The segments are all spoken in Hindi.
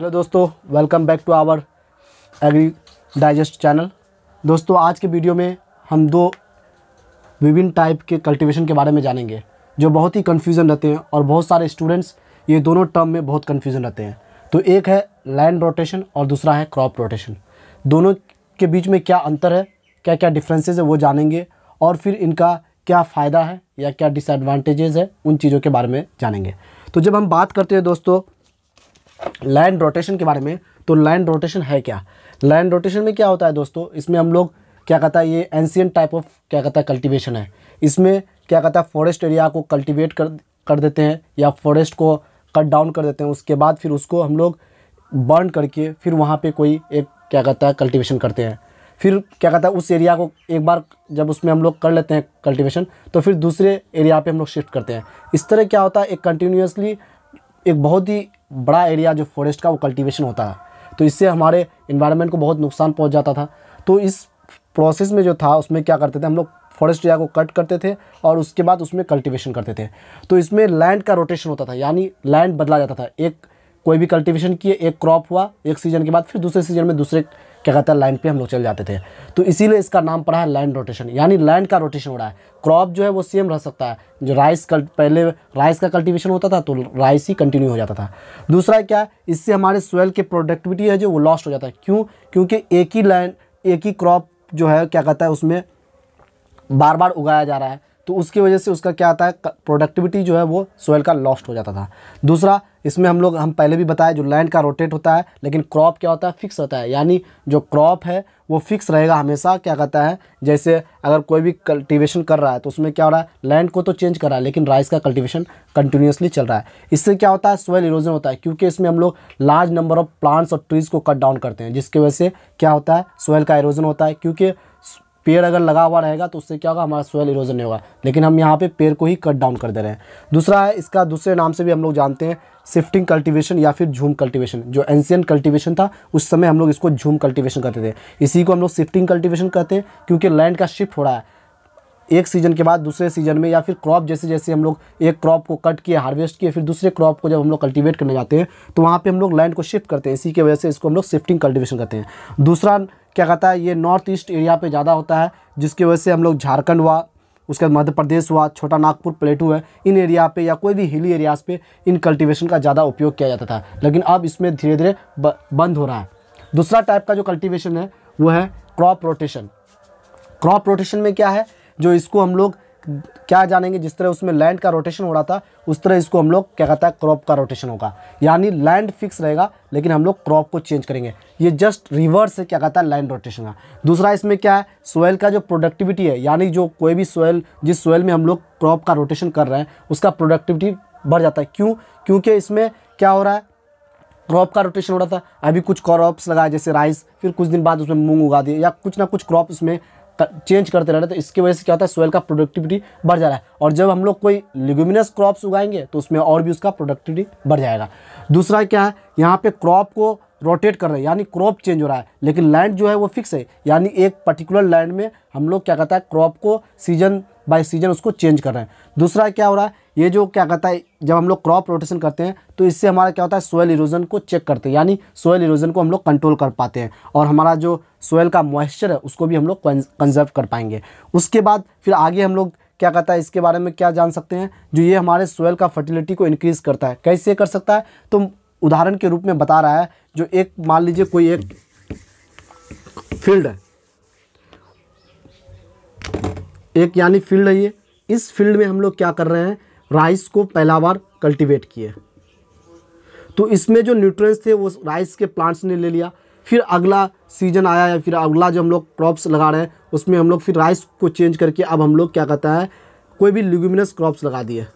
हेलो दोस्तों welcome back to our agri digest channel दोस्तों आज के वीडियो में हम दो विभिन्न टाइप के कल्टीवेशन के बारे में जानेंगे जो बहुत ही कन्फ्यूज़न रहते हैं और बहुत सारे स्टूडेंट्स ये दोनों टर्म में बहुत कन्फ्यूज़न रहते हैं तो एक है लैंड रोटेशन और दूसरा है क्रॉप रोटेशन दोनों के बीच में क्या अंतर है क्या क्या डिफ्रेंसेज है वो जानेंगे और फिर इनका क्या फ़ायदा है या क्या डिसएडवांटेजेस है उन चीज़ों के बारे में जानेंगे तो जब हम बात करते हैं दोस्तों लैंड रोटेशन के बारे में तो लैंड रोटेशन है क्या लैंड रोटेशन में क्या होता है दोस्तों इसमें हम लोग क्या कहता है ये एंशियन टाइप ऑफ क्या कहता है कल्टिवेशन है इसमें क्या कहता है फॉरेस्ट एरिया को कल्टिवेट कर कर देते हैं या फॉरेस्ट को कट डाउन कर देते हैं उसके बाद फिर उसको हम लोग बर्न करके फिर वहाँ पे कोई एक क्या कहता है कल्टिवेशन करते हैं फिर क्या कहता है उस एरिया को एक बार जब उसमें हम लोग कर लेते हैं कल्टिवेशन तो फिर दूसरे एरिया पे हम लोग शिफ्ट करते हैं इस तरह क्या होता है एक कंटिन्यूसली एक बहुत ही बड़ा एरिया जो फॉरेस्ट का वो कल्टीवेशन होता है तो इससे हमारे इन्वायरमेंट को बहुत नुकसान पहुँच जाता था तो इस प्रोसेस में जो था उसमें क्या करते थे हम लोग फॉरेस्ट एरिया को कट करते थे और उसके बाद उसमें कल्टीवेशन करते थे तो इसमें लैंड का रोटेशन होता था यानी लैंड बदला जाता था एक कोई भी कल्टीवेशन किए एक क्रॉप हुआ एक सीज़न के बाद फिर दूसरे सीज़न में दूसरे क्या कहता है लैंड पे हम लोग चले जाते थे तो इसीलिए इसका नाम पड़ा है लैंड रोटेशन यानी लैंड का रोटेशन हो रहा है क्रॉप जो है वो सेम रह सकता है जो राइस कल्ट पहले राइस का कल्टिवेशन होता था तो राइस ही कंटिन्यू हो जाता था दूसरा क्या है इससे हमारे सोयल के प्रोडक्टिविटी है जो वो लॉस्ट हो जाता है क्यों क्योंकि एक ही लैंड एक ही क्रॉप जो है क्या कहता है उसमें बार बार उगाया जा रहा है तो उसकी वजह से उसका क्या आता है प्रोडक्टिविटी जो है वो सोयल का लॉस्ट हो जाता था दूसरा इसमें हम लोग हम पहले भी बताए जो लैंड का रोटेट होता है लेकिन क्रॉप क्या होता है फिक्स होता है यानी जो क्रॉप है वो फिक्स रहेगा हमेशा क्या कहता है जैसे अगर कोई भी कल्टिवेशन कर रहा है तो उसमें क्या हो रहा है लैंड को तो चेंज कर रहा है लेकिन राइस का कल्टिवेशन कंटिन्यूसली चल रहा है इससे क्या होता है सोयल इरोजन होता है क्योंकि इसमें हम लोग लार्ज नंबर ऑफ प्लांट्स और ट्रीज़ को कट डाउन करते हैं जिसकी वजह से क्या होता है सोयल का इरोजन होता है क्योंकि पेड़ अगर लगा हुआ रहेगा तो उससे क्या होगा हमारा सोयल इरोजन नहीं होगा लेकिन हम यहाँ पे पेड़ को ही कट डाउन कर दे रहे हैं दूसरा है इसका दूसरे नाम से भी हम लोग जानते हैं शिफ्टिंग कल्टीवेशन या फिर झूम कल्टीवेशन जो एंशियन कल्टीवेशन था उस समय हम लोग इसको झूम कल्टीवेशन कहते थे इसी को हम लोग शिफ्टिंग कल्टीवेशन कहते हैं क्योंकि लैंड का शिफ्ट हो रहा है एक सीज़न के बाद दूसरे सीज़न में या फिर क्रॉप जैसे जैसे हम लोग एक क्रॉप को कट किए हार्वेस्ट किए फिर दूसरे क्रॉप को जब हम लोग कल्टीवेट करने जाते हैं तो वहाँ पे हम लोग लैंड को शिफ्ट करते हैं इसी की वजह से इसको हम लोग शिफ्टिंग कल्टिवेशन करते हैं दूसरा क्या कहता है ये नॉर्थ ईस्ट एरिया पर ज़्यादा होता है जिसकी वजह से हम लोग झारखंड हुआ उसके बाद मध्य प्रदेश हुआ छोटा नागपुर प्लेटू है इन एरिया पे या कोई भी हिली एरियाज़ पे इन कल्टीवेशन का ज़्यादा उपयोग किया जाता था लेकिन अब इसमें धीरे धीरे बंद हो रहा है दूसरा टाइप का जो कल्टीवेशन है वो है क्रॉप रोटेशन क्रॉप रोटेशन में क्या है जो इसको हम लोग क्या जानेंगे जिस तरह उसमें लैंड का रोटेशन हो रहा था उस तरह इसको हम लोग क्या कहता है क्रॉप का रोटेशन होगा यानी लैंड फिक्स रहेगा लेकिन हम लोग क्रॉप को चेंज करेंगे ये जस्ट रिवर्स है क्या कहता है लैंड रोटेशन का दूसरा इसमें क्या है सोयल का जो प्रोडक्टिविटी है यानी जो कोई भी सोयल जिस सोयल में हम लोग क्रॉप का रोटेशन कर रहे हैं उसका प्रोडक्टिविटी बढ़ जाता है क्यों क्योंकि इसमें क्या हो रहा है क्रॉप का रोटेशन हो रहा था अभी कुछ क्रॉप्स लगाए जैसे राइस फिर कुछ दिन बाद उसमें मूंग उगा दिए या कुछ ना कुछ क्रॉप उसमें चेंज करते रह रहे तो इसकी वजह से क्या होता है सोयल का प्रोडक्टिविटी बढ़ जा रहा है और जब हम लोग कोई लिग्यूमिनस क्रॉप्स उगाएंगे तो उसमें और भी उसका प्रोडक्टिविटी बढ़ जाएगा दूसरा क्या है यहाँ पे क्रॉप को रोटेट कर रहे हैं यानी क्रॉप चेंज हो रहा है लेकिन लैंड जो है वो फिक्स है यानी एक पर्टिकुलर लैंड में हम लोग क्या कहता है क्रॉप को सीजन बाय सीजन उसको चेंज कर रहे हैं दूसरा क्या हो रहा है ये जो क्या कहता है जब हम लोग क्रॉप रोटेशन करते हैं तो इससे हमारा क्या होता है सोयल इरोजन को चेक करते हैं यानी सोयल इरोजन को हम लोग कंट्रोल कर पाते हैं और हमारा जो सोयल का मॉइस्चर है उसको भी हम लोग कंजर्व कर पाएंगे उसके बाद फिर आगे हम लोग क्या कहता है इसके बारे में क्या जान सकते हैं जो ये हमारे सोयल का फर्टिलिटी को इनक्रीज करता है कैसे कर सकता है तो उदाहरण के रूप में बता रहा है जो एक मान लीजिए कोई एक फील्ड है एक यानी फील्ड है ये इस फील्ड में हम लोग क्या कर रहे हैं राइस को पहला बार कल्टिवेट किए तो इसमें जो न्यूट्रिएंट्स थे वो राइस के प्लांट्स ने ले लिया फिर अगला सीज़न आया या फिर अगला जो हम लोग क्रॉप्स लगा रहे हैं उसमें हम लोग फिर राइस को चेंज करके अब हम लोग क्या कहता है कोई भी लिग्यूमिनस क्रॉप्स लगा दिए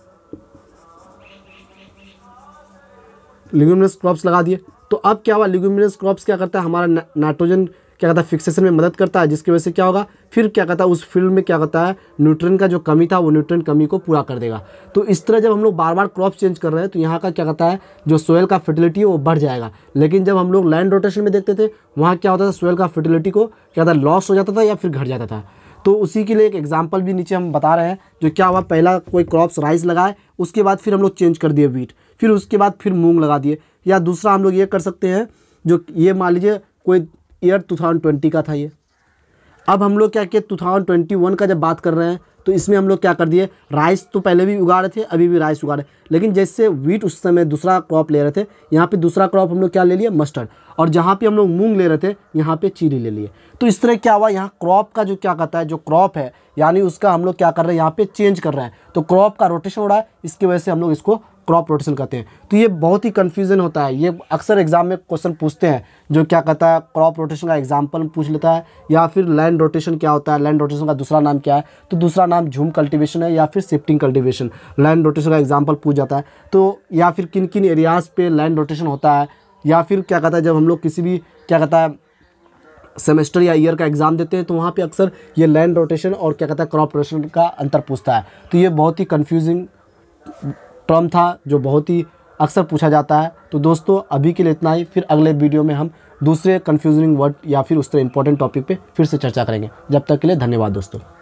लिग्यूमिनस क्रॉप्स लगा दिए तो अब क्या हुआ लिग्यूमिनस क्रॉप्स क्या करता है हमारा नाइट्रोजन क्या कहता है फिक्सेशन में मदद करता है जिसकी वजह से क्या होगा फिर क्या कहता है उस फील्ड में क्या कहता है न्यूट्रन का जो कमी था वो न्यूट्रन कमी को पूरा कर देगा तो इस तरह जब हम लोग बार बार क्रॉप चेंज कर रहे हैं तो यहाँ का क्या कहता है जो सोयल का फर्टिलिटी है वो बढ़ जाएगा लेकिन जब हम लोग लैंड रोटेशन में देखते थे वहाँ क्या होता था सोयल का फर्टिलिटी को क्या था लॉस हो जाता था या फिर घट जाता था तो उसी के लिए एक एग्जाम्पल भी नीचे हम बता रहे हैं जो क्या हुआ पहला कोई क्रॉप्स राइस लगाए उसके बाद फिर हम लोग चेंज कर दिए वीट फिर उसके बाद फिर मूंग लगा दिए या दूसरा हम लोग ये कर सकते हैं जो ये मान लीजिए कोई ईयर 2020 का था ये अब हम लोग क्या किए 2021 का जब बात कर रहे हैं तो इसमें हम लोग क्या कर दिए राइस तो पहले भी उगा रहे थे अभी भी राइस उगा रहे लेकिन जैसे वीट उस समय दूसरा क्रॉप ले रहे थे यहाँ पे दूसरा क्रॉप हम लोग क्या ले लिए मस्टर्ड और जहाँ पे हम लोग मूंग ले रहे थे यहाँ पे चीनी ले लिए तो इस तरह क्या हुआ यहाँ क्रॉप का जो क्या कहता है जो क्रॉप है यानी उसका हम लोग क्या कर रहे हैं यहाँ पर चेंज कर रहे हैं तो क्रॉप का रोटेशन हो रहा है इसकी वजह से हम लोग इसको क्रॉप रोटेशन कहते हैं तो ये बहुत ही कन्फ्यूज़न होता है ये अक्सर एग्ज़ाम में क्वेश्चन पूछते हैं जो क्या कहता है क्रॉप रोटेशन का एग्जाम्पल पूछ लेता है या फिर लैंड रोटेशन क्या होता है लैंड रोटेशन का दूसरा नाम क्या है तो दूसरा नाम झूम कल्टिवेशन है या फिर शिफ्टिंग कल्टिवेशन लैंड रोटेशन का एग्जाम्पल पूछ जाता है तो या फिर किन किन एरियाज़ पर लैंड रोटेशन होता है या फिर क्या कहता है जब हम लोग किसी भी क्या कहता है सेमेस्टर या ईयर का एग्ज़ाम देते हैं तो वहाँ पे अक्सर ये लैंड रोटेशन और क्या कहता है क्रॉप रोटेशन का अंतर पूछता है तो ये बहुत ही कन्फ्यूजिंग टर्म था जो बहुत ही अक्सर पूछा जाता है तो दोस्तों अभी के लिए इतना ही फिर अगले वीडियो में हम दूसरे कन्फ्यूजिंग वर्ड या फिर उस तरह इंपॉर्टेंट टॉपिक पे फिर से चर्चा करेंगे जब तक के लिए धन्यवाद दोस्तों